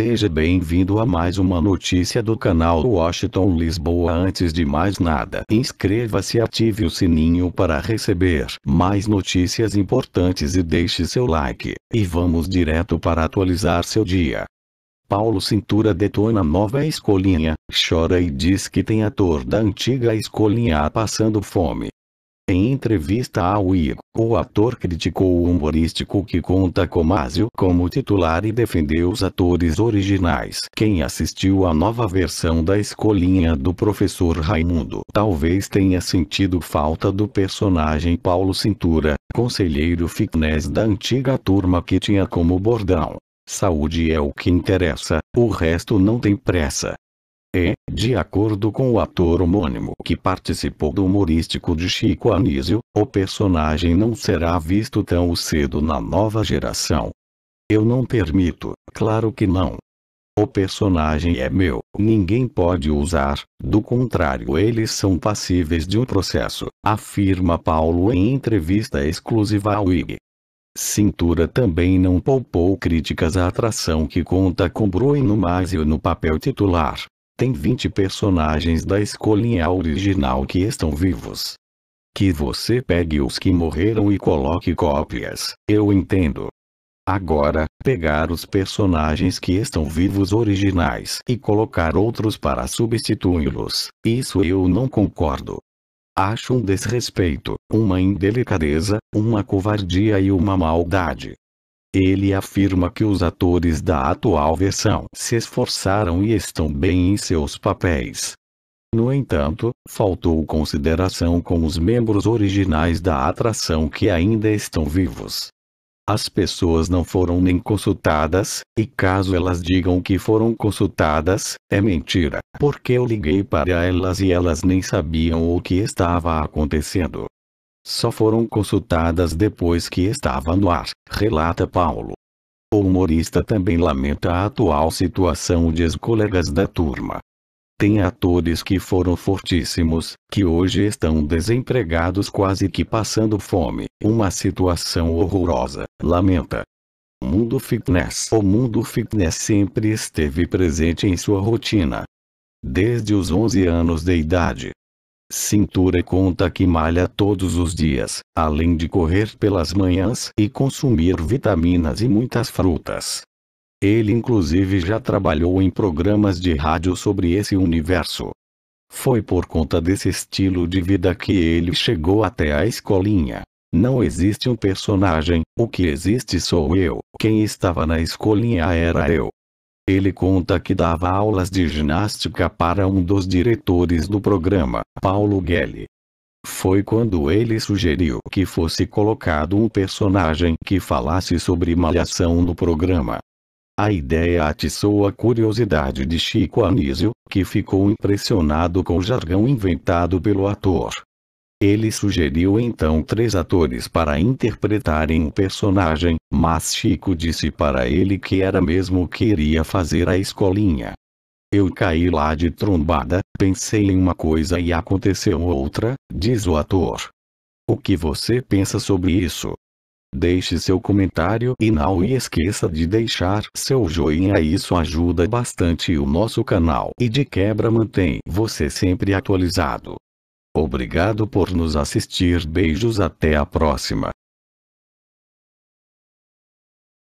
Seja bem-vindo a mais uma notícia do canal Washington Lisboa. Antes de mais nada, inscreva-se e ative o sininho para receber mais notícias importantes e deixe seu like. E vamos direto para atualizar seu dia. Paulo Cintura detona nova escolinha, chora e diz que tem ator da antiga escolinha passando fome. Em entrevista ao I, o ator criticou o humorístico que conta Comásio como titular e defendeu os atores originais. Quem assistiu à nova versão da escolinha do professor Raimundo talvez tenha sentido falta do personagem Paulo Cintura, conselheiro fitness da antiga turma que tinha como bordão. Saúde é o que interessa, o resto não tem pressa. E, é, de acordo com o ator homônimo que participou do humorístico de Chico Anísio, o personagem não será visto tão cedo na nova geração. Eu não permito, claro que não. O personagem é meu, ninguém pode usar, do contrário eles são passíveis de um processo, afirma Paulo em entrevista exclusiva ao IG. Cintura também não poupou críticas à atração que conta com Bruno Mazio no papel titular tem 20 personagens da escolinha original que estão vivos. Que você pegue os que morreram e coloque cópias, eu entendo. Agora, pegar os personagens que estão vivos originais e colocar outros para substituí-los, isso eu não concordo. Acho um desrespeito, uma indelicadeza, uma covardia e uma maldade. Ele afirma que os atores da atual versão se esforçaram e estão bem em seus papéis. No entanto, faltou consideração com os membros originais da atração que ainda estão vivos. As pessoas não foram nem consultadas, e caso elas digam que foram consultadas, é mentira, porque eu liguei para elas e elas nem sabiam o que estava acontecendo só foram consultadas depois que estava no ar, relata Paulo. O humorista também lamenta a atual situação de ex-colegas da turma. Tem atores que foram fortíssimos, que hoje estão desempregados quase que passando fome, uma situação horrorosa, lamenta. Mundo Fitness O mundo fitness sempre esteve presente em sua rotina. Desde os 11 anos de idade, Cintura conta que malha todos os dias, além de correr pelas manhãs e consumir vitaminas e muitas frutas. Ele inclusive já trabalhou em programas de rádio sobre esse universo. Foi por conta desse estilo de vida que ele chegou até a escolinha. Não existe um personagem, o que existe sou eu. Quem estava na escolinha era eu. Ele conta que dava aulas de ginástica para um dos diretores do programa, Paulo Guelli. Foi quando ele sugeriu que fosse colocado um personagem que falasse sobre malhação no programa. A ideia atiçou a curiosidade de Chico Anísio, que ficou impressionado com o jargão inventado pelo ator. Ele sugeriu então três atores para interpretarem o personagem, mas Chico disse para ele que era mesmo que iria fazer a escolinha. Eu caí lá de trombada, pensei em uma coisa e aconteceu outra, diz o ator. O que você pensa sobre isso? Deixe seu comentário e não esqueça de deixar seu joinha isso ajuda bastante o nosso canal e de quebra mantém você sempre atualizado. Obrigado por nos assistir. Beijos até a próxima.